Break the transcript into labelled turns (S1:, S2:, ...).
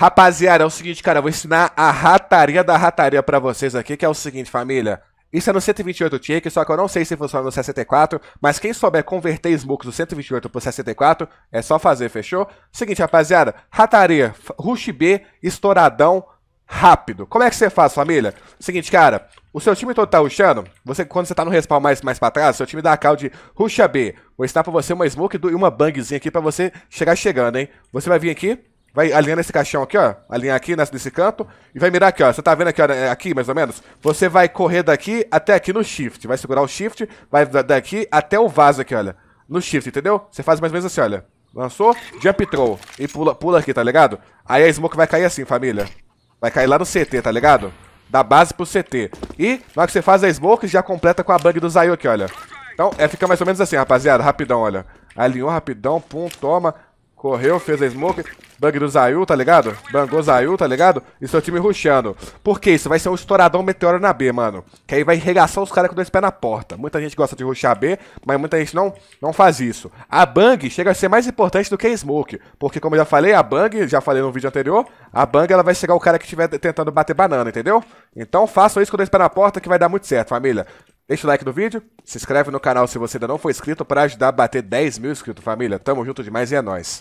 S1: Rapaziada, é o seguinte, cara, eu vou ensinar a rataria da rataria pra vocês aqui, que é o seguinte, família. Isso é no 128 tick, só que eu não sei se funciona no 64, mas quem souber converter smokes do 128 pro 64, é só fazer, fechou? Seguinte, rapaziada, rataria, rush B, estouradão, rápido. Como é que você faz, família? Seguinte, cara, o seu time todo tá rushando, você, quando você tá no respawn mais, mais pra trás, seu time dá a call de rusha B. Vou ensinar pra você uma smoke e uma bangzinha aqui pra você chegar chegando, hein? Você vai vir aqui, vai alinhando esse caixão aqui, ó. Alinhar aqui nesse, nesse canto. E vai mirar aqui, ó. Você tá vendo aqui, ó, né, aqui mais ou menos? Você vai correr daqui até aqui no shift. Vai segurar o shift, vai daqui até o vaso aqui, olha. No shift, entendeu? Você faz mais ou menos assim, olha. Lançou, jump throw. E pula, pula aqui, tá ligado? Aí a smoke vai cair assim, família. Vai cair lá no CT, tá ligado? Da base pro CT. E na hora que você faz a smoke, já completa com a bug do Zayu aqui, olha. Então, é fica mais ou menos assim, rapaziada. Rapidão, olha. Alinhou rapidão, pum, toma. Correu, fez a smoke. Bang do Zayu, tá ligado? Bangou Zayu, tá ligado? E seu time rushando. Por que isso? Vai ser um estouradão meteoro na B, mano. Que aí vai regaçar os caras com dois pés na porta. Muita gente gosta de rushar B, mas muita gente não, não faz isso. A Bang chega a ser mais importante do que a Smoke. Porque, como eu já falei, a Bang, já falei no vídeo anterior, a Bang ela vai chegar o cara que estiver tentando bater banana, entendeu? Então façam isso com dois pés na porta que vai dar muito certo, família. Deixa o like no vídeo, se inscreve no canal se você ainda não for inscrito para ajudar a bater 10 mil inscritos, família. Tamo junto demais e é nóis.